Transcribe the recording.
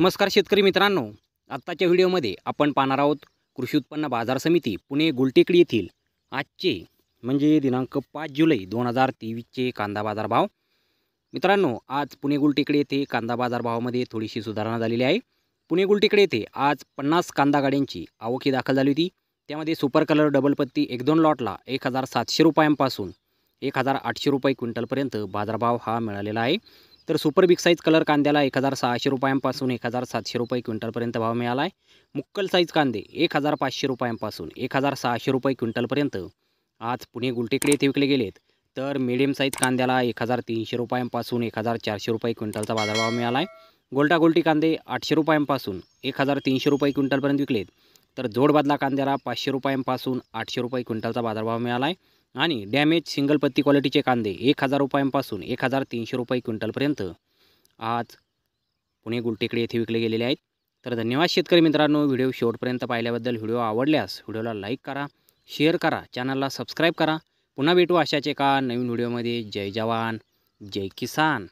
नमस्कार शेतकरी मित्रांनो आत्ताच्या व्हिडिओमध्ये आपण पाहणार आहोत कृषी उत्पन्न बाजार समिती पुणे गुलटेकडी येथील आजचे म्हणजे दिनांक पाच जुलै दोन हजार तेवीसचे कांदा बाजार भाव मित्रांनो आज पुणे गुलटेकडी येथे कांदा बाजार भावामध्ये थोडीशी सुधारणा झालेली आहे पुणे गुलटेकडे येथे आज पन्नास कांदा गाड्यांची आवकी दाखल झाली होती त्यामध्ये सुपर कलर डबल पत्ती एक दोन लॉटला एक हजार सातशे रुपयांपासून एक हजार आठशे रुपये क्विंटलपर्यंत बाजारभाव हा मिळालेला आहे तर सुपर बिग साईज कलर कांद्याला एक हजार सहाशे रुपयांपासून एक हजार सातशे रुपये क्विंटलपर्यंत भाव मिळाला आहे मुक्कल साईज कांदे एक हजार पाचशे रुपयांपासून एक हजार सहाशे रुपये क्विंटलपर्यंत आज पुणे गुलटेकडे येथे विकले गेलेत तर मिडियम साईज कांद्याला एक हजार तीनशे रुपयांपासून एक हजार चारशे रुपये क्विंटलचा बाजारभाव मिळाला आहे गोल्टागोल्टी कांदे आठशे रुपयांपासून एक हजार तीनशे रुपये क्विंटलपर्यंत विकलेत तर जोडबदला कांद्याला पाचशे रुपयांपासून आठशे रुपये क्विंटलचा बाजारभाव मिळाला आहे आणि डॅमेज सिंगल पत्ती क्वालिटीचे कांदे एक हजार रुपयांपासून एक हजार तीनशे रुपये क्विंटलपर्यंत आज पुणे गुलटेकडे येथे विकले गेलेले आहेत तर धन्यवाद शेतकरी मित्रांनो व्हिडिओ शेवटपर्यंत पाहिल्याबद्दल व्हिडिओ आवडल्यास व्हिडिओला लाईक करा शेअर करा चॅनलला सबस्क्राईब करा पुन्हा भेटू अशाच का नवीन व्हिडिओमध्ये जय जवान जय किसान